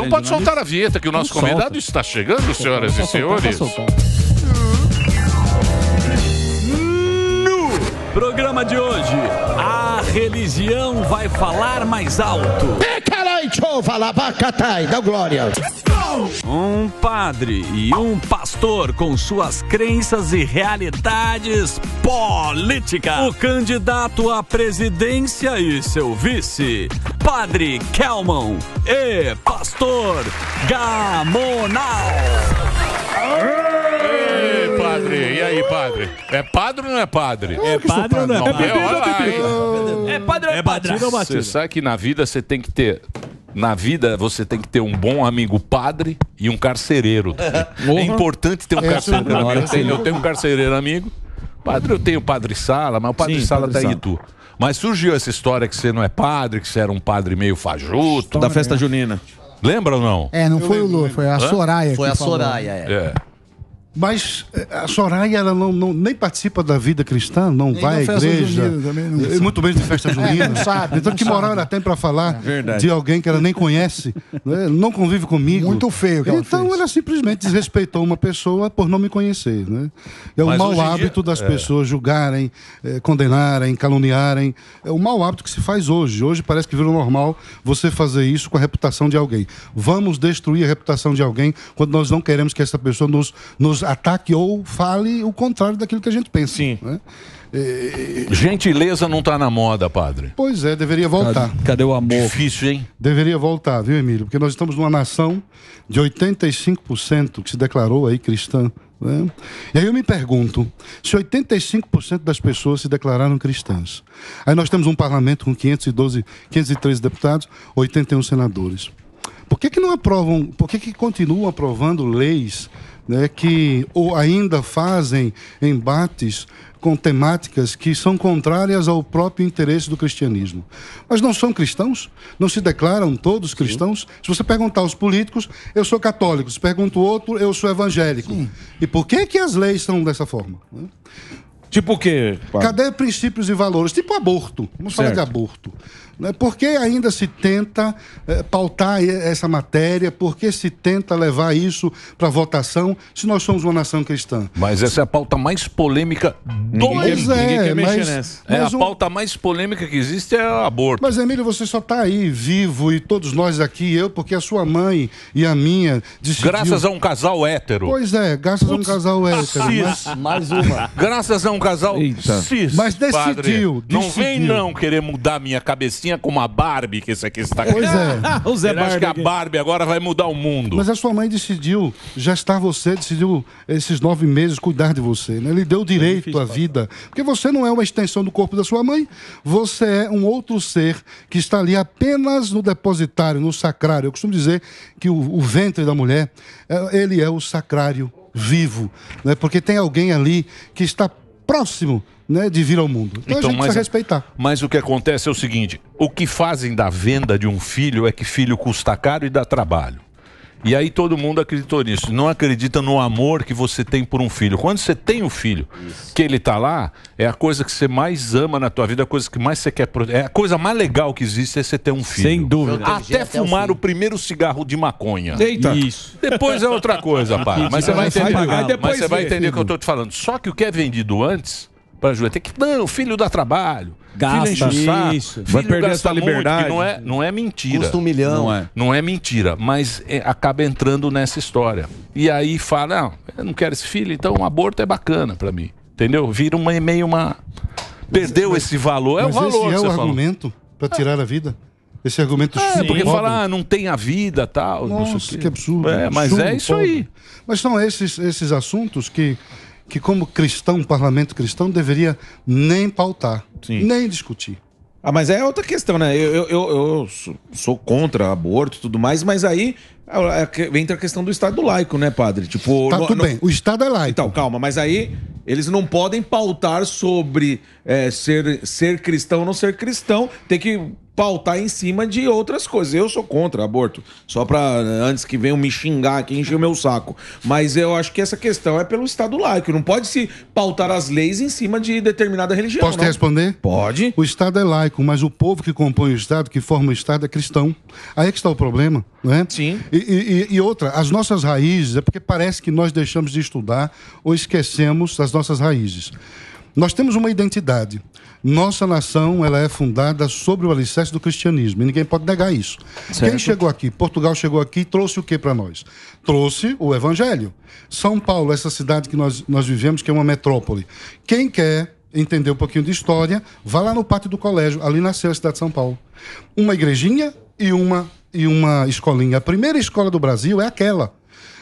então pode soltar a vinheta que o nosso não convidado solta. está chegando, senhoras e senhores. no programa de hoje, a religião vai falar mais alto. Peca! Dá glória. Um padre e um pastor com suas crenças e realidades políticas. O candidato à presidência e seu vice, Padre Kelman e Pastor Gamonal. Ah! padre, e aí, padre? É padre ou não é padre? É padre ou não é padre? É, é padre ou é, é padre? Você sabe que na vida você tem que ter na vida você tem que ter um bom amigo padre e um carcereiro. É importante ter um é assim, carcereiro amigo. Eu assim. tenho, eu tenho um carcereiro amigo. Padre, eu tenho padre Sala, mas o padre Sim, Sala tá aí tu. Mas surgiu essa história que você não é padre, que você era um padre meio fajuto. Da né? festa junina. Lembra ou não? É, não eu foi lembro, o Lu, foi a Soraya. Foi a falou. Soraya, é. é. Mas eh, a Soraya, ela não, não, nem participa da vida cristã, não nem vai à igreja. não muito bem de festa junina. É, sabe. Então, que moral ela tem para falar é. de alguém que ela nem conhece, né? não convive comigo? Muito feio. Que ela então, fez. ela simplesmente desrespeitou uma pessoa por não me conhecer. Né? É o mau hábito dia, das é. pessoas julgarem, eh, condenarem, caluniarem. É o mau hábito que se faz hoje. Hoje parece que virou normal você fazer isso com a reputação de alguém. Vamos destruir a reputação de alguém quando nós não queremos que essa pessoa nos, nos ataque ou fale o contrário daquilo que a gente pensa. Sim. Né? E... Gentileza não está na moda, padre. Pois é, deveria voltar. Cadê, cadê, o amor? Difícil, hein? Deveria voltar, viu, Emílio? Porque nós estamos numa nação de 85% que se declarou aí cristã. Né? E aí eu me pergunto: se 85% das pessoas se declararam cristãs, aí nós temos um parlamento com 512, 513 deputados, 81 senadores que, que não aprovam, por que, que continuam aprovando leis né, que ou ainda fazem embates com temáticas que são contrárias ao próprio interesse do cristianismo. Mas não são cristãos? Não se declaram todos cristãos? Sim. Se você perguntar aos políticos, eu sou católico. Se pergunta o outro, eu sou evangélico. Sim. E por que, que as leis são dessa forma? Né? Tipo o quê? Cadê princípios e valores? Tipo aborto. Vamos certo. falar de aborto. Né? Por que ainda se tenta eh, pautar essa matéria? Por que se tenta levar isso para votação se nós somos uma nação cristã? Mas essa é a pauta mais polêmica do pois é, Ninguém mas, É, a um... pauta mais polêmica que existe é o aborto. Mas, Emílio, você só está aí vivo e todos nós aqui, eu, porque a sua mãe e a minha decidiu... Graças a um casal hétero. Pois é, graças Putz, a um casal hétero. Cis. Mas... Né? Mais uma. Graças a um casal Eita. cis. Mas decidiu, decidiu. Não vem não querer mudar minha cabecinha calcinha como a Barbie que esse aqui está Pois é. o Zé Ele que a Barbie agora vai mudar o mundo. Mas a sua mãe decidiu já estar você, decidiu esses nove meses cuidar de você. Né? Ele deu direito à vida. Porque você não é uma extensão do corpo da sua mãe, você é um outro ser que está ali apenas no depositário, no sacrário. Eu costumo dizer que o, o ventre da mulher, é, ele é o sacrário vivo, né? porque tem alguém ali que está próximo né, de vir ao mundo. Então, então a gente mas, precisa é- respeitar. Mas o que acontece é o seguinte: o que fazem da venda de um filho é que filho custa caro e dá trabalho. E aí todo mundo acreditou nisso. Não acredita no amor que você tem por um filho. Quando você tem o um filho, Isso. que ele está lá, é a coisa que você mais ama na tua vida, a coisa que mais você quer. É a coisa mais legal que existe é você ter um filho. Sem dúvida. Até fumar o, o, primeiro cigarro de maconha. Eita. Isso. Depois é outra coisa, pai. Mas você vai entender. Mas você vai entender o que eu estou te falando. Só que o que é vendido antes para Juliana. Tem que. Não, filho dá trabalho. Gasta, filho isso. Filho vai perder a sua liberdade. Muito, não, é, não é mentira. Custa um milhão. Não é, não é mentira, mas é, acaba entrando nessa história. E aí fala: não, eu não quero esse filho, então um aborto é bacana para mim. Entendeu? Vira uma, meio uma. Perdeu mas, esse valor. É o valor esse é o argumento para é. tirar a vida? Esse argumento é, porque fala, ah, não tem a vida, tal. Nossa, que absurdo. É, mas é isso pobre. aí. Mas são esses, esses assuntos que que, como cristão, um parlamento cristão deveria nem pautar, Sim. nem discutir. Ah, mas é outra questão, né? Eu, eu, eu, eu sou contra aborto e tudo mais, mas aí é, é entra a questão do Estado laico, né, padre? Tipo, tá no, tudo no... bem, o Estado é laico. Então, calma, mas aí eles não podem pautar sobre é, ser, ser cristão ou não ser cristão. Tem que pautar em cima de outras coisas. Eu sou contra aborto, só para antes que venham me xingar aqui, encher o meu saco. Mas eu acho que essa questão é pelo Estado laico. Não pode se pautar as leis em cima de determinada religião. Posso te responder? Pode. O Estado é laico, mas o povo que compõe o Estado, que forma o Estado, é cristão. Aí é que está o problema, né? Sim. E e, e, e, outra, as nossas raízes, é porque parece que nós deixamos de estudar ou esquecemos as nossas raízes. Nós temos uma identidade. Nossa nação ela é fundada sobre o alicerce do cristianismo, e ninguém pode negar isso. Certo. Quem chegou aqui? Portugal chegou aqui e trouxe o que para nós? Trouxe o evangelho. São Paulo, essa cidade que nós, nós vivemos, que é uma metrópole. Quem quer entender um pouquinho de história, vá lá no pátio do colégio, ali nasceu a cidade de São Paulo. Uma igrejinha e uma e uma escolinha. A primeira escola do Brasil é aquela.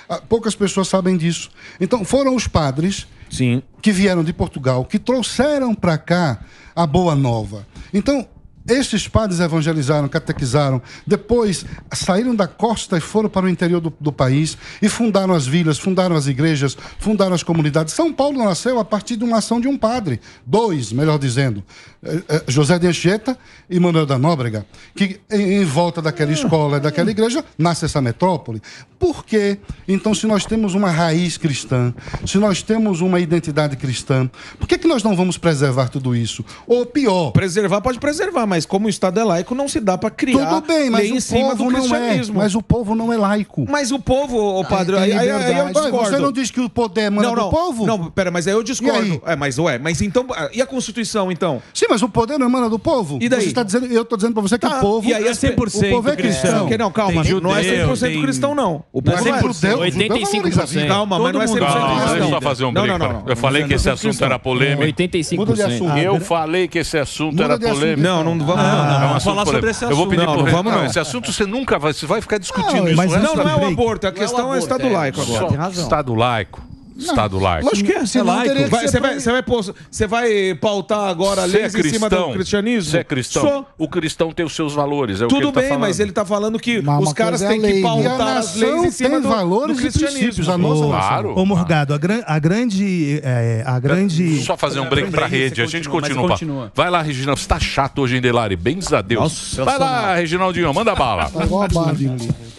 Ah, poucas pessoas sabem disso. Então, foram os padres Sim. que vieram de Portugal, que trouxeram para cá a Boa Nova. Então, estes padres evangelizaram, catequizaram, depois saíram da costa e foram para o interior do, do país e fundaram as vilas, fundaram as igrejas, fundaram as comunidades. São Paulo nasceu a partir de uma ação de um padre, dois, melhor dizendo, eh, eh, José de Anchieta e Manuel da Nóbrega, que em, em volta daquela escola, daquela igreja, nasce essa metrópole. Por quê? Então, se nós temos uma raiz cristã, se nós temos uma identidade cristã, por que, que nós não vamos preservar tudo isso? Ou pior. Preservar pode preservar, mas mas como o Estado é laico, não se dá para criar Tudo bem, mas lei em cima do é. cristianismo. É, mas o povo não é laico. Mas o povo, ô padre, aí, aí, aí, eu discordo. Você não diz que o poder manda não, não, do povo? Não, pera, mas aí eu discordo. Aí? É, mas ué, mas então, ah, e a Constituição então? Sim, mas o poder não emana é do povo? E daí? Você tá dizendo, eu tô dizendo para você que tá. o povo... E aí é 100% o povo é cristão. cristão. Não, é calma, judeu, não é 100% tem... cristão não. O povo não é 100%. 85%. Calma, mas não é 100% cristão. Só fazer um break. Eu falei que esse assunto era polêmico. 85%. Eu falei que esse assunto era polêmico. Não, não vamos, ah, não, não, não, falar polêmico. sobre esse assunto. Eu vou pedir não, pro vamos não. Esse assunto você nunca vai, você vai ficar discutindo é não, isso. Mas não, não é o aborto, a é questão é, o é. estado laico agora. Estado laico. Estado laico. Acho que é, se é laico. Vai, você, vai, você, vai, você vai pautar agora a lei é cristão, em cima do cristianismo? Você é cristão. O cristão tem os seus valores. É Tudo tá bem, tá mas ele está falando que mas os caras é têm que pautar as leis em cima do, valores do cristianismo. A nossa claro. Ô, Morgado, a, gran, a grande. É, a grande... Só fazer um break para a rede. A gente continua. continua. Vai lá, Reginaldo, Você está chato hoje, Indelari. Bens a Deus. Nossa, vai lá, Reginaldinho. Manda bala.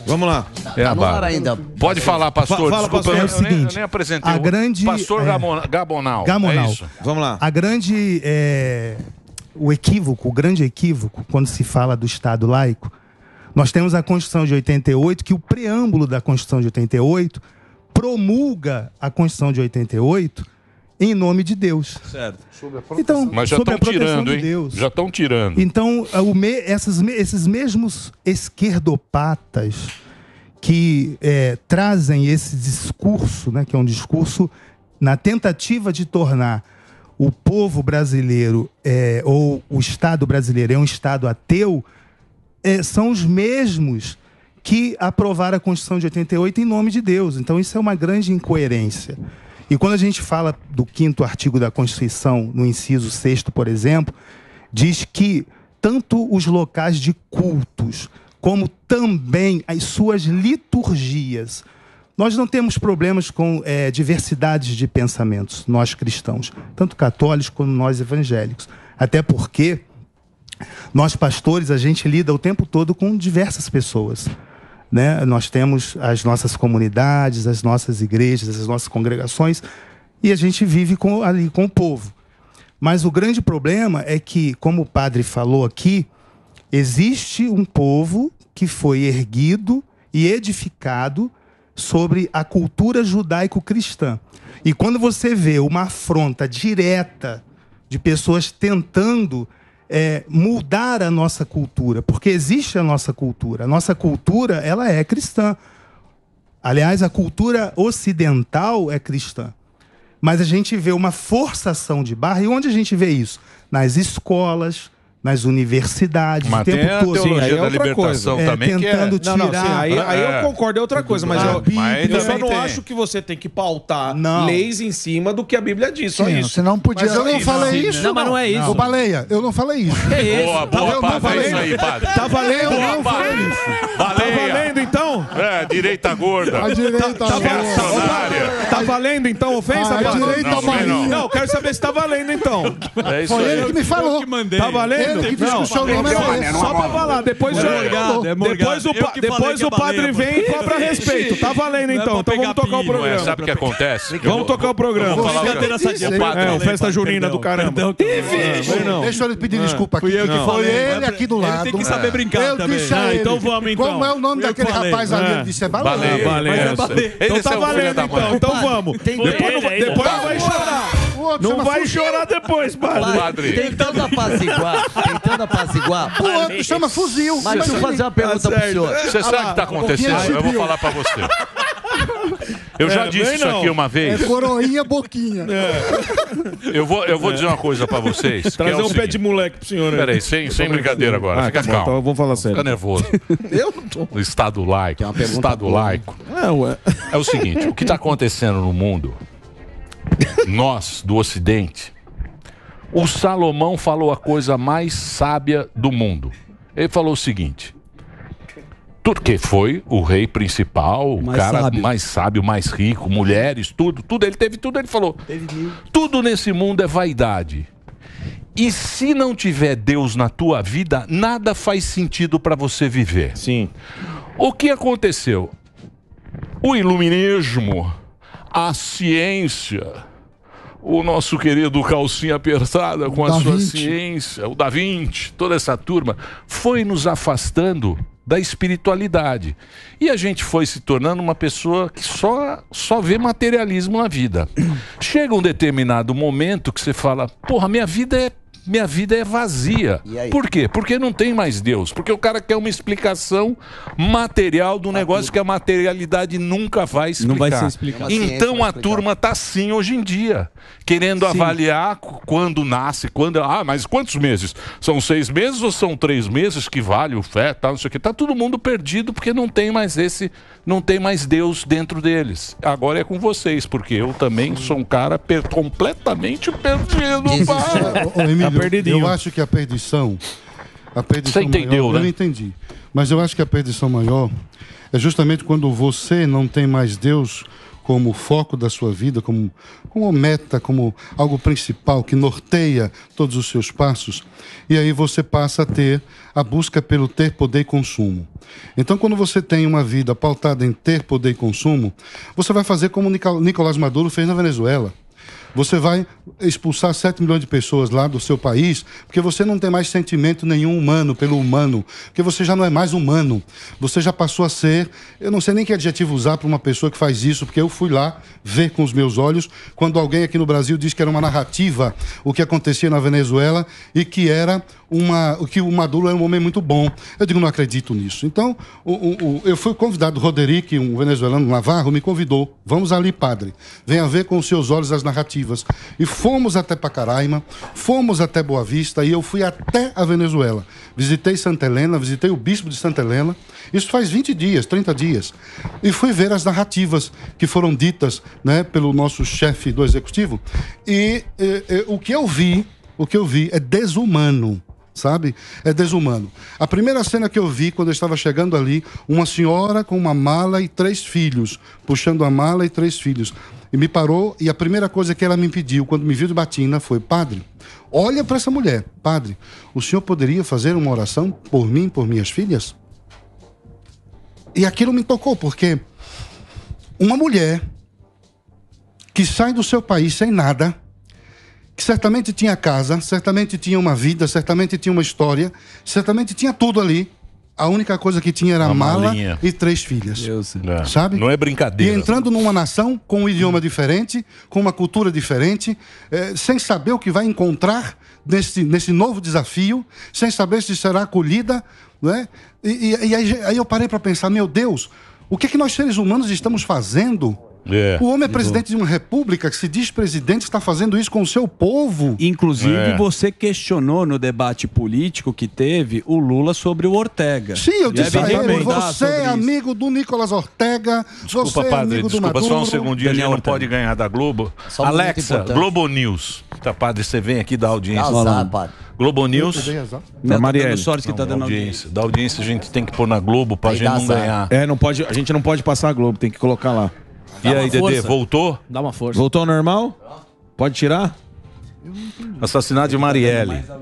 Vamos lá. É a tá bala. Pode falar, pastor. Fala, Desculpa, Eu, é nem, eu nem apresentei a grande, pastor é, Gabonal. Gabonal. É Vamos lá. A grande. É, o equívoco, o grande equívoco, quando se fala do Estado laico, nós temos a Constituição de 88, que o preâmbulo da Constituição de 88 promulga a Constituição de 88 em nome de Deus. Certo. Então, Mas já estão tirando, de hein? Deus. Já estão tirando. Então, é, me, essas, esses mesmos esquerdopatas que é, trazem esse discurso, né, que é um discurso na tentativa de tornar o povo brasileiro é, ou o Estado brasileiro é um Estado ateu, é, são os mesmos que aprovaram a Constituição de 88 em nome de Deus. Então isso é uma grande incoerência. E quando a gente fala do quinto artigo da Constituição, no inciso sexto, por exemplo, diz que tanto os locais de cultos como também as suas liturgias. Nós não temos problemas com é, diversidades de pensamentos, nós cristãos, tanto católicos como nós evangélicos. Até porque nós, pastores, a gente lida o tempo todo com diversas pessoas. Né? Nós temos as nossas comunidades, as nossas igrejas, as nossas congregações, e a gente vive com, ali com o povo. Mas o grande problema é que, como o padre falou aqui, Existe um povo que foi erguido e edificado sobre a cultura judaico-cristã. E quando você vê uma afronta direta de pessoas tentando é, mudar a nossa cultura, porque existe a nossa cultura. A nossa cultura ela é cristã. Aliás, a cultura ocidental é cristã. Mas a gente vê uma forçação de barra. E onde a gente vê isso? Nas escolas, nas universidades, mas o tempo tem todo. Sim, aí é outra coisa. É, também tentando que é. não, não, tirar. Sim, aí, ah, aí eu é. concordo, é outra coisa, mas, ah, eu, mas eu só não tem. acho que você tem que pautar não. leis em cima do que a Bíblia diz, só sim, isso. Você não podia. Mas eu não isso, falei né? isso. Não, mas não é isso. Ô, baleia, eu não falei isso. É isso. Boa, boa, eu não é falei isso aí, padre. Tá valendo, boa, não falei isso. Baleia. Tá valendo então? É, direita gorda. A direita tá, tá gorda. Tá valendo então ofensa, ah, A direita não, não, quero saber se tá valendo então. É Foi ele que me falou. Tá valendo? entendo. Que discussão não, não, é não, é Só pra falar, depois é o é depois o, depois o padre vem e cobra respeito. Tá valendo então, então vamos tocar o programa. Sabe o que acontece? Vamos tocar o programa. É, o festa junina do caramba. Deixa eu pedir ah, desculpa aqui. Foi ele aqui do lado. Tem que saber brincar ah, Então vamos então. Como é o nome daquele rapaz ali? Ah. Ele disse é baleia. Baleia. Então tá valendo então. Então vamos. Depois vai tá chorar outro. Não vai chorar depois, padre. padre. Tentando apaziguar, tentando apaziguar. O outro chama fuzil. Mas deixa eu fazer uma pergunta tá pro senhor. Você ah sabe o que está acontecendo? Eu vou falar para você. Eu já é, disse isso não. aqui uma vez. É coroinha boquinha. É. Eu vou, eu vou é. dizer uma coisa pra vocês. É Trazer um seguinte. pé de moleque pro senhor. Né? Peraí, sem, sem brincadeira agora. Ah, Fica tá calmo. Então, vou falar sério. Fica nervoso. Eu não tô. Estado laico. Estado laico. É, ué. é o seguinte, o que tá acontecendo no mundo nós do Ocidente, o Salomão falou a coisa mais sábia do mundo. Ele falou o seguinte: que foi o rei principal, o mais cara sábio. mais sábio, mais rico, mulheres, tudo, tudo. Ele teve tudo, ele falou. Tudo nesse mundo é vaidade. E se não tiver Deus na tua vida, nada faz sentido para você viver. Sim. O que aconteceu? O iluminismo, a ciência, o nosso querido Calcinha Apertada com da a sua ciência, o Da Vinci, toda essa turma, foi nos afastando da espiritualidade. E a gente foi se tornando uma pessoa que só, só vê materialismo na vida. Chega um determinado momento que você fala: porra, minha vida é minha vida é vazia. Por quê? Porque não tem mais Deus. Porque o cara quer uma explicação material do negócio que a materialidade nunca vai explicar. Não vai ser explicado. É então a turma tá assim hoje em dia, querendo Sim. avaliar quando nasce, quando. É, ah, mas quantos meses? São seis meses ou são três meses que vale o fé, tá não sei o quê. Tá todo mundo perdido porque não tem mais esse, não tem mais Deus dentro deles. Agora é com vocês, porque eu também sou um cara per... completamente perdido. Para tá perdidinho. Eu acho que a perdição. A perdição você entendeu, maior, né? Eu entendi. Mas eu acho que a perdição maior é justamente quando você não tem mais Deus como foco da sua vida, como, como meta, como algo principal que norteia todos os seus passos, e aí você passa a ter a busca pelo ter, poder e consumo. Então, quando você tem uma vida pautada em ter, poder e consumo, você vai fazer como Nicolás Maduro fez na Venezuela. Você vai expulsar 7 milhões de pessoas lá do seu país, porque você não tem mais sentimento nenhum humano pelo humano, porque você já não é mais humano. Você já passou a ser, eu não sei nem que adjetivo usar para uma pessoa que faz isso, porque eu fui lá ver com os meus olhos quando alguém aqui no Brasil disse que era uma narrativa o que acontecia na Venezuela e que era uma, que o Maduro é um homem muito bom. Eu digo, não acredito nisso. Então, o, o, eu fui convidado, Roderick, um venezuelano navarro, me convidou. Vamos ali, padre. Venha ver com os seus olhos as narrativas. E fomos até Pacaraima, fomos até Boa Vista e eu fui até a Venezuela. Visitei Santa Helena, visitei o bispo de Santa Helena. Isso faz 20 dias, 30 dias. E fui ver as narrativas que foram ditas né, pelo nosso chefe do executivo. E, e, e o que eu vi, o que eu vi é desumano sabe? É desumano. A primeira cena que eu vi quando eu estava chegando ali, uma senhora com uma mala e três filhos, puxando a mala e três filhos. E me parou e a primeira coisa que ela me pediu quando me viu de batina foi: "Padre, olha para essa mulher. Padre, o senhor poderia fazer uma oração por mim, por minhas filhas?" E aquilo me tocou porque uma mulher que sai do seu país sem nada, que certamente tinha casa, certamente tinha uma vida, certamente tinha uma história, certamente tinha tudo ali. A única coisa que tinha era a mala malinha. e três filhas. Deus é. sabe? Não é brincadeira. E entrando numa nação com um idioma diferente, com uma cultura diferente, eh, sem saber o que vai encontrar nesse, nesse novo desafio, sem saber se será acolhida. Né? E, e, e aí, aí eu parei para pensar: meu Deus, o que, é que nós seres humanos estamos fazendo é. O homem é presidente de uma república que se diz presidente está fazendo isso com o seu povo. Inclusive, é. você questionou no debate político que teve o Lula sobre o Ortega. Sim, eu disse a ele, você é amigo do Nicolas Ortega, desculpa, você é padre, amigo desculpa, do Maduro. só um segundinho, a gente não pode ganhar da Globo. Só Alexa, Globo News. Tá, padre, você vem aqui da audiência. azar, padre. Globo News. Da tá Marielle. Sorte que tá não, tá dando audiência. Da audiência a gente tem que pôr na Globo pra Aí gente não ganhar. É, não pode, a gente não pode passar a Globo, tem que colocar lá. Dá e aí, Dedê, voltou? Dá uma força. Voltou normal? Pode tirar? Assassinato de Marielle.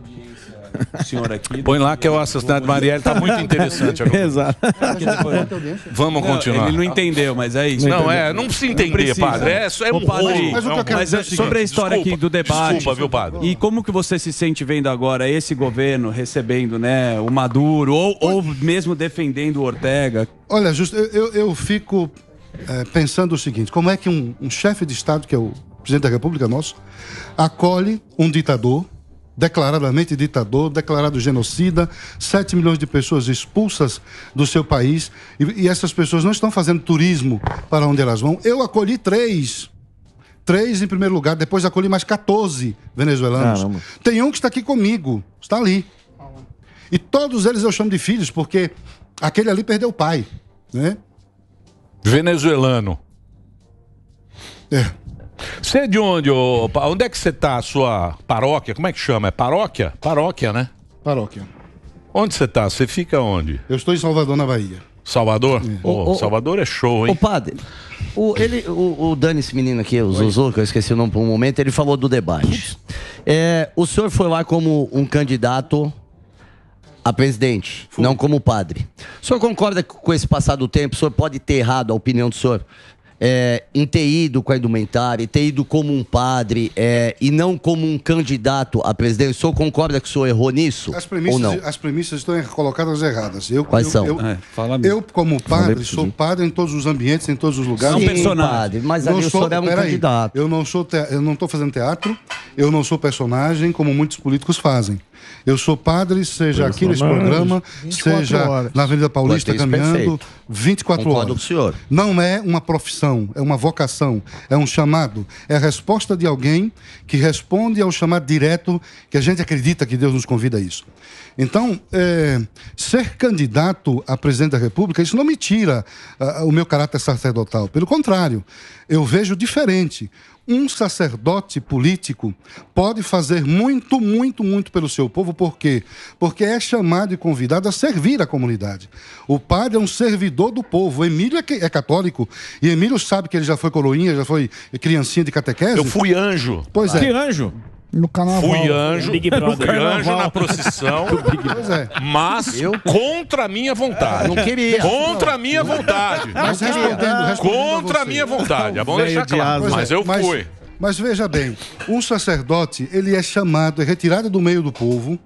Aqui, Põe lá que é o assassinato de Marielle, tá muito interessante agora. Exato. Vamos não, continuar. Ele não entendeu, mas é isso. Não, é, não precisa entender, não precisa. padre. É, é um padre, Mas, mas, mas é sobre a história desculpa, aqui do debate. Desculpa, viu, padre? E como que você se sente vendo agora esse governo recebendo, né, o Maduro ou, ou mesmo defendendo o Ortega? Olha, justo, eu, eu, eu fico é, pensando o seguinte: como é que um, um chefe de Estado, que é o presidente da República nosso, acolhe um ditador, declaradamente ditador, declarado genocida, 7 milhões de pessoas expulsas do seu país, e, e, essas pessoas não estão fazendo turismo para onde elas vão. Eu acolhi três. Três em primeiro lugar, depois acolhi mais 14 venezuelanos. Caramba. Tem um que está aqui comigo, está ali. E todos eles eu chamo de filhos, porque aquele ali perdeu o pai. Né? Venezuelano. É. Você é de onde, ô, onde é que você tá, a sua paróquia? Como é que chama? É paróquia? Paróquia, né? Paróquia. Onde você tá? Você fica onde? Eu estou em Salvador, na Bahia. Salvador? É. Oh, o, Salvador é show, hein? Ô, padre, o, ele, o, o Dani, esse menino aqui, o Zuzu, que eu esqueci o nome por um momento, ele falou do debate. É, o senhor foi lá como um candidato a presidente, Fui. não como padre. O senhor concorda que com esse passar do tempo, o senhor pode ter errado a opinião do senhor é, em ter ido com a indumentária, em ter ido como um padre é, e não como um candidato à presidência? O senhor concorda que o senhor errou nisso? As premissas, ou não? As premissas estão colocadas erradas. Eu, Quais eu, são? Eu, é, eu, como padre, sou padre em todos os ambientes, em todos os lugares. Sim, sou personagem. Padre, mas não ali sou, o senhor é um candidato. Aí, eu não sou, te, eu não estou fazendo teatro, eu não sou personagem, como muitos políticos fazem. Eu sou padre, seja Deus aqui nesse programa, seja horas. na Avenida Paulista caminhando, perfeito. 24 Concordo horas. Com o senhor. Não é uma profissão, é uma vocação, é um chamado, é a resposta de alguém que responde ao chamado direto que a gente acredita que Deus nos convida a isso. Então, é, ser candidato a presidente da República, isso não me tira uh, o meu caráter sacerdotal. Pelo contrário, eu vejo diferente um sacerdote político pode fazer muito, muito, muito pelo seu povo, por quê? Porque é chamado e convidado a servir a comunidade. O padre é um servidor do povo. Emílio é, é católico e Emílio sabe que ele já foi coroinha, já foi criancinha de catequese. Eu fui anjo. Pois é. Que anjo? No carnaval. Fui anjo, Big Brother. fui anjo na procissão, é. mas Eu? contra a minha vontade. Não queria. Contra a minha vontade. Mas respondendo, respondendo Contra a minha vontade. É bom deixar de claro. Mas eu Mas- fui. Mas veja bem, um sacerdote, ele é chamado, é retirado do meio do povo.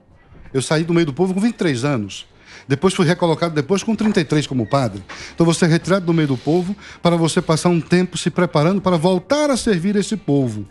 Eu saí do meio do povo com 23 anos. Depois fui recolocado depois com 33 como padre. Então você é retirado do meio do povo para você passar um tempo se preparando para voltar a servir esse povo.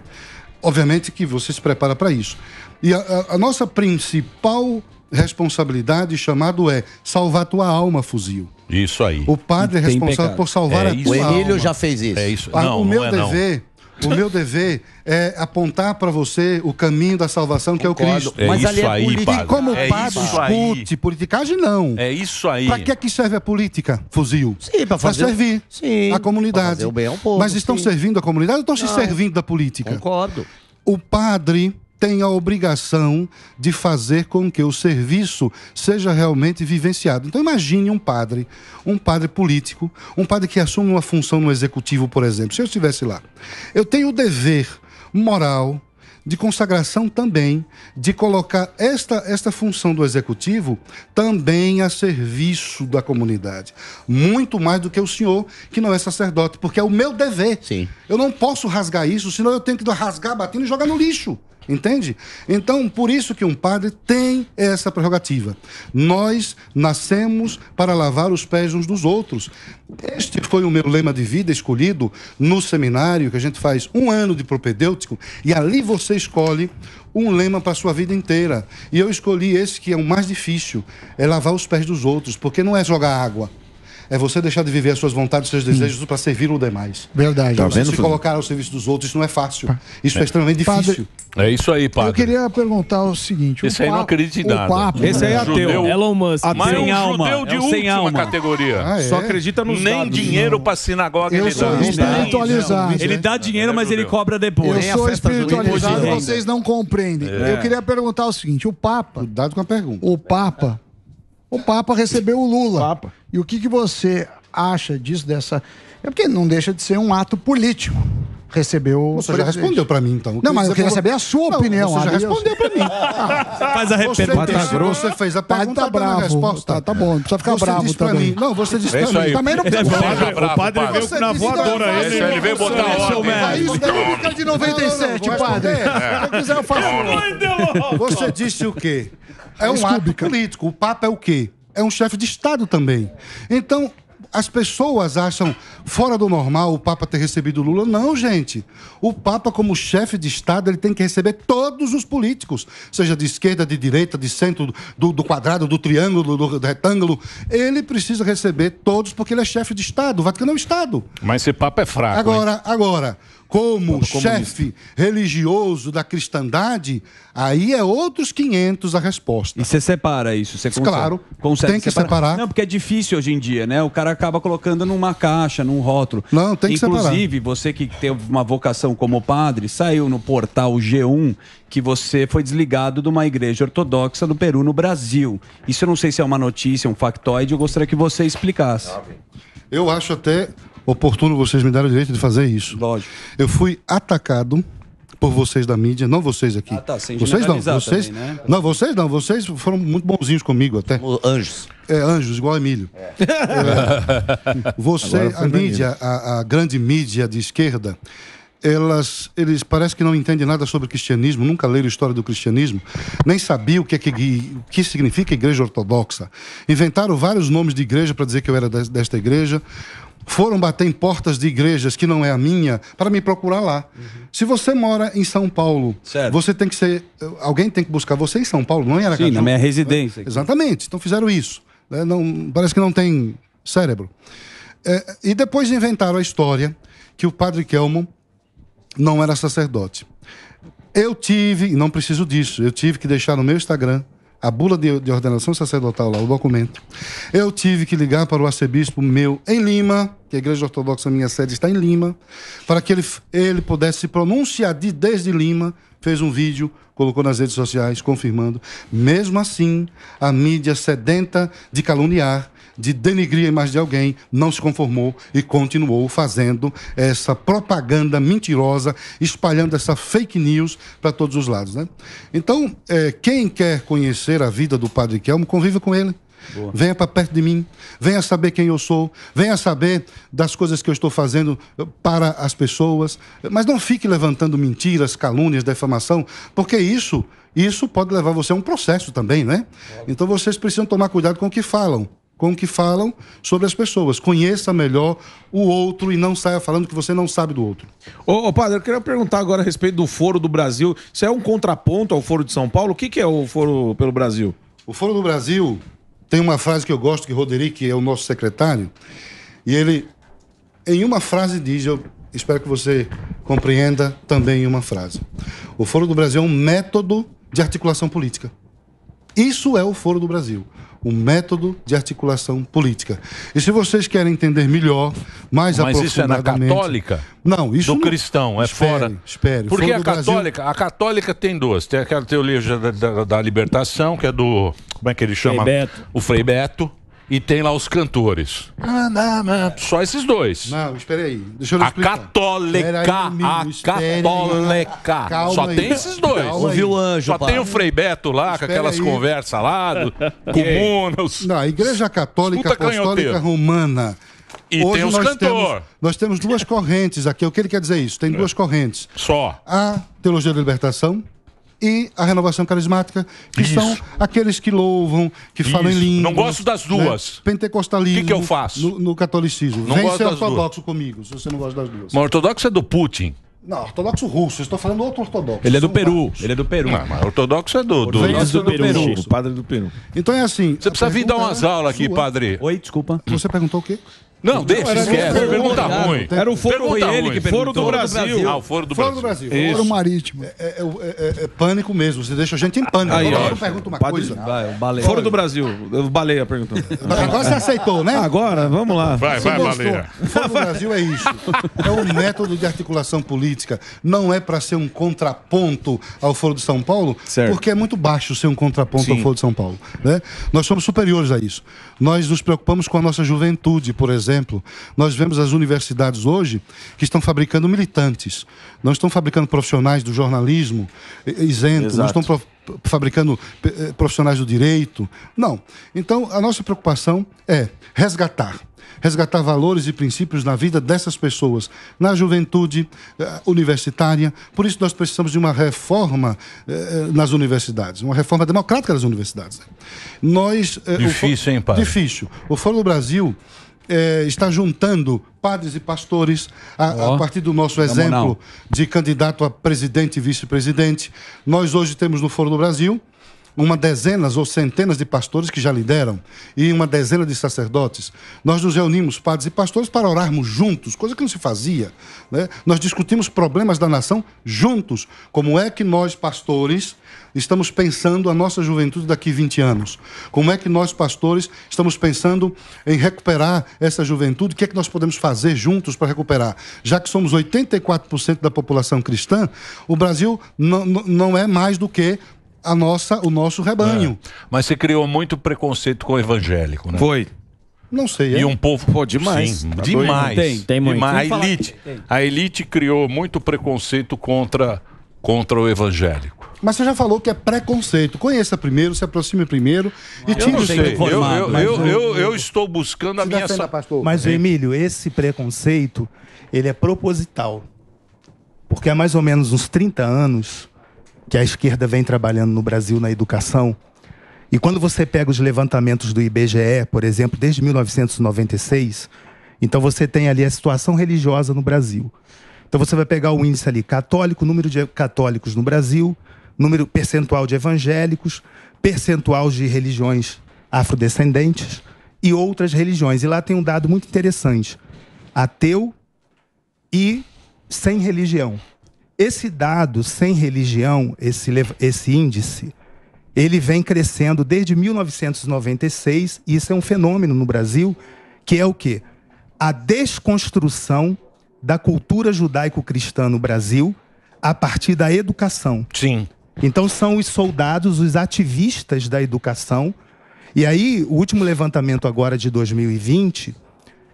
Obviamente que você se prepara para isso. E a, a, nossa principal responsabilidade chamado é salvar tua alma, fuzil. Isso aí. O padre é responsável pecado. por salvar é a tua alma. O Emílio já fez isso. É isso. Não, o meu não é, dever o meu dever é apontar para você o caminho da salvação, que Concordo. é o Cristo. É Mas isso ali é aí, Padre. E como é padre discute politicagem, não. É isso aí. Para que, é que serve a política, fuzil? Sim, para fazer... servir sim, a comunidade. Fazer o bem ao povo, Mas estão sim. servindo a comunidade ou estão não. se ah, servindo da política? Concordo. O padre tem a obrigação de fazer com que o serviço seja realmente vivenciado. Então imagine um padre, um padre político, um padre que assume uma função no executivo, por exemplo. Se eu estivesse lá, eu tenho o dever moral de consagração também de colocar esta, esta função do executivo também a serviço da comunidade. Muito mais do que o senhor, que não é sacerdote, porque é o meu dever. Sim. Eu não posso rasgar isso, senão eu tenho que rasgar batendo e jogar no lixo. Entende? Então, por isso que um padre tem essa prerrogativa. Nós nascemos para lavar os pés uns dos outros. Este foi o meu lema de vida escolhido no seminário, que a gente faz um ano de propedêutico, e ali você escolhe um lema para a sua vida inteira. E eu escolhi esse que é o mais difícil: é lavar os pés dos outros, porque não é jogar água é você deixar de viver as suas vontades, os seus desejos hum. para servir o demais. Verdade. Então, tá vendo, se colocar ao serviço dos outros, isso não é fácil. Isso é, é extremamente difícil. Padre, é isso aí, padre. Eu queria perguntar o seguinte. Esse o aí não acredita em nada. Papo, Esse aí é né? ateu. Judeu, Elon Musk. Ateu. Mas é um alma. judeu de é um última alma. categoria. Ah, é? Só acredita nos Nem dados, dinheiro para sinagoga eu ele sou dá. Espiritualizado. Ele dá dinheiro, é mas ele cobra depois. Eu sou espiritualizado, vocês não compreendem. É. Eu queria perguntar o seguinte. O Papa... Cuidado com a pergunta. O Papa o Papa recebeu o Lula. Papa. E o que, que você acha disso, dessa. É porque não deixa de ser um ato político recebeu. Você já respondeu para mim, então. Não, mas eu queria saber a sua não, opinião. Você já respondeu para mim. Faz a repetição. Você fez a tá pergunta, tá bravo. resposta. Tá, tá bom, não precisa ficar você bravo também. Mim. Não, você disse é para mim. Também não é precisa. O padre veio na voadora ele. Ele veio botar ordem. merda da República de 97, padre. Se eu quiser, eu faço. Você disse o quê? É um ato político. O Papa é o quê? é um chefe de Estado também. Então, as pessoas acham fora do normal o Papa ter recebido Lula. Não, gente. O Papa, como chefe de Estado, ele tem que receber todos os políticos, seja de esquerda, de direita, de centro, do, do quadrado, do triângulo, do, do, retângulo. Ele precisa receber todos porque ele é chefe de Estado. O Vaticano é um Estado. Mas esse Papa é fraco. Agora, hein? agora como chefe religioso da cristandade, aí é outros 500 a resposta. E você separa isso? Você consegue, claro, consegue tem que separar. separar. Não, porque é difícil hoje em dia, né? O cara acaba colocando numa caixa, num rótulo. Não, tem que Inclusive, separar. Inclusive, você que tem uma vocação como padre, saiu no portal G1 que você foi desligado de uma igreja ortodoxa do Peru, no Brasil. Isso eu não sei se é uma notícia, um factoide, eu gostaria que você explicasse. Eu acho até oportuno vocês me deram o direito de fazer isso. Lógico. Eu fui atacado por vocês da mídia, não vocês aqui. Ah, tá, sem vocês não, vocês também, né? não, vocês não, vocês foram muito bonzinhos comigo até. Anjos. É, anjos, igual Emílio. É. É. Você, a mídia, a, a, grande mídia de esquerda, elas, eles parecem que não entendem nada sobre o cristianismo, nunca leram a história do cristianismo, nem sabiam o que, é que, o que significa igreja ortodoxa. Inventaram vários nomes de igreja para dizer que eu era desta igreja foram bater em portas de igrejas que não é a minha para me procurar lá. Uhum. Se você mora em São Paulo, certo. você tem que ser. Alguém tem que buscar você em São Paulo, não em Aracaju. Sim, na minha residência. Exatamente. Então fizeram isso. Né? Não, parece que não tem cérebro. É, e depois inventaram a história que o padre Kelmon não era sacerdote. Eu tive, e não preciso disso, eu tive que deixar no meu Instagram a bula de, de, ordenação sacerdotal lá, o documento. Eu tive que ligar para o arcebispo meu em Lima, que a Igreja Ortodoxa, minha sede, está em Lima, para que ele, ele pudesse se pronunciar de, desde Lima. Fez um vídeo, colocou nas redes sociais, confirmando. Mesmo assim, a mídia sedenta de caluniar de denigrir a imagem de alguém, não se conformou e continuou fazendo essa propaganda mentirosa, espalhando essa fake news para todos os lados. Né? Então, é, quem quer conhecer a vida do Padre Kelmo, conviva com ele. Boa. Venha para perto de mim, venha saber quem eu sou, venha saber das coisas que eu estou fazendo para as pessoas, mas não fique levantando mentiras, calúnias, defamação, porque isso, isso pode levar você a um processo também, né? Então vocês precisam tomar cuidado com o que falam com o que falam sobre as pessoas. Conheça melhor o outro e não saia falando que você não sabe do outro. Ô, ô padre, eu queria perguntar agora a respeito do Foro do Brasil. Isso é um contraponto ao Foro de São Paulo? O que, que é o Foro pelo Brasil? O Foro do Brasil tem uma frase que eu gosto, que Roderick é o nosso secretário, e ele, em uma frase, diz: Eu espero que você compreenda também em uma frase. O Foro do Brasil é um método de articulação política. Isso é o Foro do Brasil o método de articulação política. E se vocês querem entender melhor, mais Mas aprofundadamente... Mas isso é na católica? Não, isso... Do não... cristão, é espere, fora... Espere, Porque a católica, Brasil... a católica tem duas. Tem aquela teologia da, da, da libertação, que é do... Como é que ele chama? Frei o Frei Beto e tem lá os cantores. não, não. Só esses dois. Não, espera aí. Deixa eu a Católica, aí, a católica. Só tem esses dois. Calma o anjo, Só tem o Frei Beto lá, espera com aquelas conversas lá, do, comunos. Não, a Igreja Católica Escuta Apostólica Romana. E Hoje tem os cantores. temos, nós temos duas correntes aqui. O que ele quer dizer isso? Tem é. duas correntes. Só. A teologia da libertação, e a renovação carismática, que Isso. são aqueles que louvam, que Isso. falam em línguas. Não gosto das né? duas. Né? Pentecostalismo. O que, que, eu faço? No, no catolicismo. Não Vem gosto ser das ortodoxo duas. comigo, se você não gosta das duas. Mas ortodoxo é do Putin. Não, ortodoxo russo, estou falando outro ortodoxo. Ele é do Peru, vários. ele é do Peru. Não, mas ortodoxo é do, do, é do, do Peru, Peru. o padre do Peru. Então é assim. Você precisa vir dar umas é aulas aqui, padre. Oi, desculpa. Você perguntou o quê? Não, deixa, não, esquece. pergunta ruim. Era o foro, ele que foro do Brasil. Ah, o foro do Brasil. Foro do Brasil. Foro marítimo. É, é, é, é, pânico mesmo. Você deixa a gente em pânico. Aí, Agora eu pergunto uma Pode, coisa. Vai, baleia. Foro do Brasil. Baleia perguntou. Agora você aceitou, né? Agora, vamos lá. Vai, vai, gostou, baleia. Foro do Brasil é isso. É um método de articulação política. Não é para ser um contraponto ao foro de São Paulo, certo. porque é muito baixo ser um contraponto Sim. ao foro de São Paulo. Né? Nós somos superiores a isso. Nós nos preocupamos com a nossa juventude, por exemplo. Nós vemos as universidades hoje que estão fabricando militantes, não estão fabricando profissionais do jornalismo isentos, não estão fabricando eh, eh, profissionais do direito. Não. Então, a nossa preocupação é resgatar resgatar valores e princípios na vida dessas pessoas, na juventude eh, universitária. Por isso, nós precisamos de uma reforma eh, eh, nas universidades, uma reforma democrática das universidades. Nós, difícil, o, hein, padre? Difícil. O Fórum do Brasil está juntando padres e pastores, a, oh, a partir do nosso exemplo não. de candidato a presidente e vice-presidente. Nós hoje temos no Fórum do Brasil uma dezenas ou centenas de pastores que já lideram e uma dezena de sacerdotes. Nós nos reunimos, padres e pastores, para orarmos juntos, coisa que não se fazia. Né? Nós discutimos problemas da nação juntos. Como é que nós, pastores, estamos pensando a nossa juventude daqui 20 anos? Como é que nós, pastores, estamos pensando em recuperar essa juventude? O que é que nós podemos fazer juntos para recuperar? Já que somos 84% da população cristã, o Brasil não, não é mais do que a nossa, o nosso rebanho. É. Mas você criou muito preconceito com o evangélico, né? Foi. Não sei. E é. um povo. Pô, demais. Sim, tá demais. Tem, tem muito. Demais. A elite, a elite criou muito preconceito contra, contra o evangélico. Mas você já falou que é preconceito. Conheça primeiro, se aproxime primeiro e tire o seu eu, eu, eu, eu, estou buscando a minha. Defenda, pastor. Mas, Emílio, esse preconceito, ele é proposital. Porque há mais ou menos uns 30 anos, que a esquerda vem trabalhando no Brasil na educação. E quando você pega os levantamentos do IBGE, por exemplo, desde 1996, então você tem ali a situação religiosa no Brasil. Então você vai pegar o índice ali católico, número de católicos no Brasil, número percentual de evangélicos, percentual de religiões afrodescendentes e outras religiões. E lá tem um dado muito interessante: ateu e sem religião. Esse dado sem religião, esse, esse índice, ele vem crescendo desde 1996, e isso é um fenômeno no Brasil, que é o quê? A desconstrução da cultura judaico-cristã no Brasil a partir da educação. Sim. Então são os soldados, os ativistas da educação. E aí, o último levantamento agora de 2020,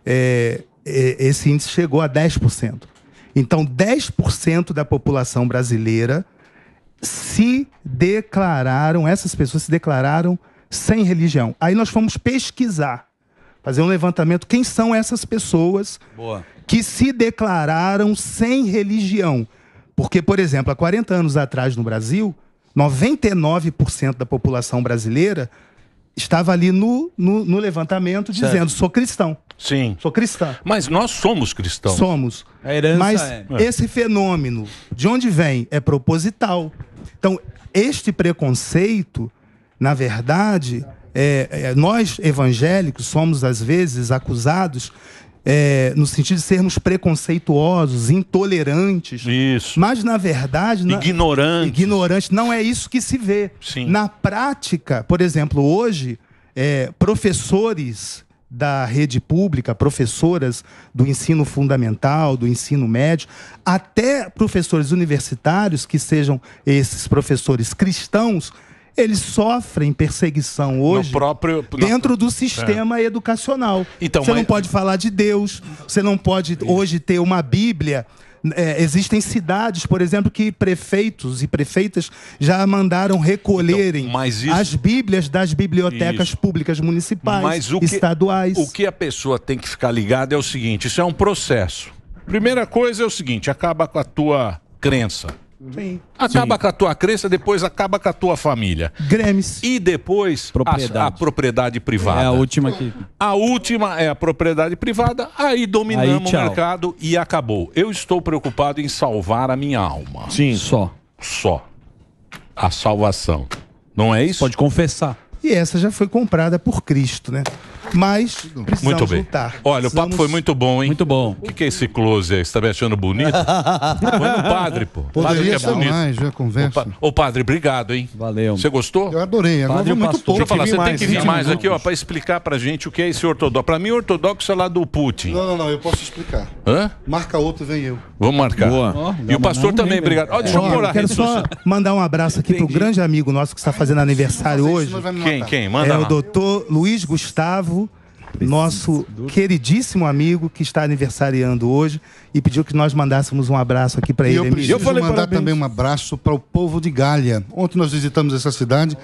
é, é, esse índice chegou a 10%. Então, 10% da população brasileira se declararam, essas pessoas se declararam sem religião. Aí nós fomos pesquisar, fazer um levantamento, quem são essas pessoas Boa. que se declararam sem religião. Porque, por exemplo, há 40 anos atrás no Brasil, 99% da população brasileira estava ali no, no, no levantamento certo. dizendo: sou cristão. Sim. Sou cristã. Mas nós somos cristãos. Somos. A herança Mas é. esse fenômeno, de onde vem? É proposital. Então, este preconceito, na verdade, é, é, nós evangélicos somos às vezes acusados é, no sentido de sermos preconceituosos, intolerantes. Isso. Mas, na verdade. Ignorantes. Na... Ignorantes. Não é isso que se vê. Sim. Na prática, por exemplo, hoje, é, professores da rede pública, professoras do ensino fundamental, do ensino médio, até professores universitários, que sejam esses professores cristãos, eles sofrem perseguição hoje próprio, dentro do é. sistema é. educacional. Então, você mas... não pode falar de Deus, você não pode hoje ter uma Bíblia. É, existem cidades, por exemplo, que prefeitos e prefeitas já mandaram recolherem então, isso... as bíblias das bibliotecas isso. públicas municipais, mas o que, estaduais. O que a pessoa tem que ficar ligada é o seguinte: isso é um processo. Primeira coisa é o seguinte: acaba com a tua crença Sim. Acaba Sim. com a tua crença, depois acaba com a tua família. Grêmio. E depois propriedade. A, a, propriedade privada. É a última que. A última é a propriedade privada, aí dominamos aí, o mercado e acabou. Eu estou preocupado em salvar a minha alma. Sim. Só. Só. A salvação. Não é isso? Pode confessar. E essa já foi comprada por Cristo, né? Mas precisamos muito bem. lutar. Olha, precisamos... o papo foi muito bom, hein? Muito bom. O que, que é esse close aí? Você tá me achando bonito? Põe no padre, pô. Poderia padre que é bonito. mais, já conversa. Ô, pa... Ô, padre, obrigado, hein? Valeu. Você gostou? Eu adorei. Agora padre, muito pouco. Deixa eu falar, você tem que vir mais, aqui, ó, pra explicar pra gente o que é esse ortodoxo. Pra mim, ortodoxo é lá do Putin. Não, não, não, eu posso explicar. Hã? Marca outro, vem eu. Vamos marcar. Boa. Oh, e o pastor não, também, obrigado. Ó, deixa eu morar a Quero só mandar um abraço aqui pro grande amigo nosso que está fazendo aniversário hoje. Quem, quem? Manda É o doutor Luiz Gustavo nosso queridíssimo amigo que está aniversariando hoje e pediu que nós mandássemos um abraço aqui para ele. Eu preciso eu falei mandar também um abraço para o povo de Galha. Ontem nós visitamos essa cidade,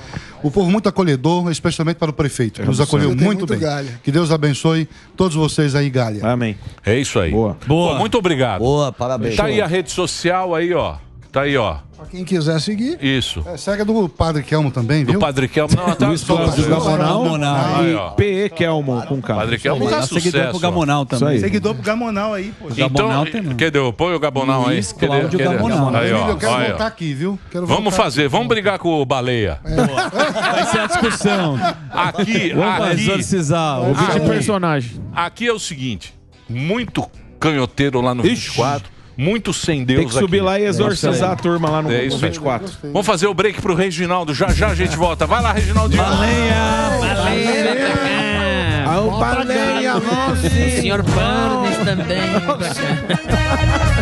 o povo muito acolhedor, especialmente para o prefeito, que nos acolheu muito, muito, bem. Galha. Que Deus abençoe todos vocês aí, Galha. Amém. É isso aí. Boa. Boa. Pô, muito obrigado. Boa, parabéns. Está aí a rede social aí, ó. Tá aí, ó. Pra quem quiser seguir. Isso. É, segue do Padre Kelmo também, viu? Do Padre Kelmo. Não, tá Luiz Flávio do Gamonal. aí E PE Kelmo com cara. Padre Kelmo tá, tá sucesso. Seguidor pro Gamonal também. Seguidor pro Gamonal aí, pô. Então, cadê? Põe o Gabonal aí. Luiz Cláudio Gamonal. Aí, ó. Eu quero aí, voltar aqui, viu? vamos fazer, vamos brigar com o Baleia. É. Vai ser a discussão. Aqui, aqui. Exorcizar. personagem. Aqui é o seguinte, muito canhoteiro lá no 24 muito sem Deus Tem que subir aqui. lá e exorcizar é, a turma lá no é isso, 24. Vamos fazer o break pro Reginaldo. Já já a gente volta. Vai lá, Reginaldinho. Baleia, baleia. baleia, baleia. O senhor Barnes também.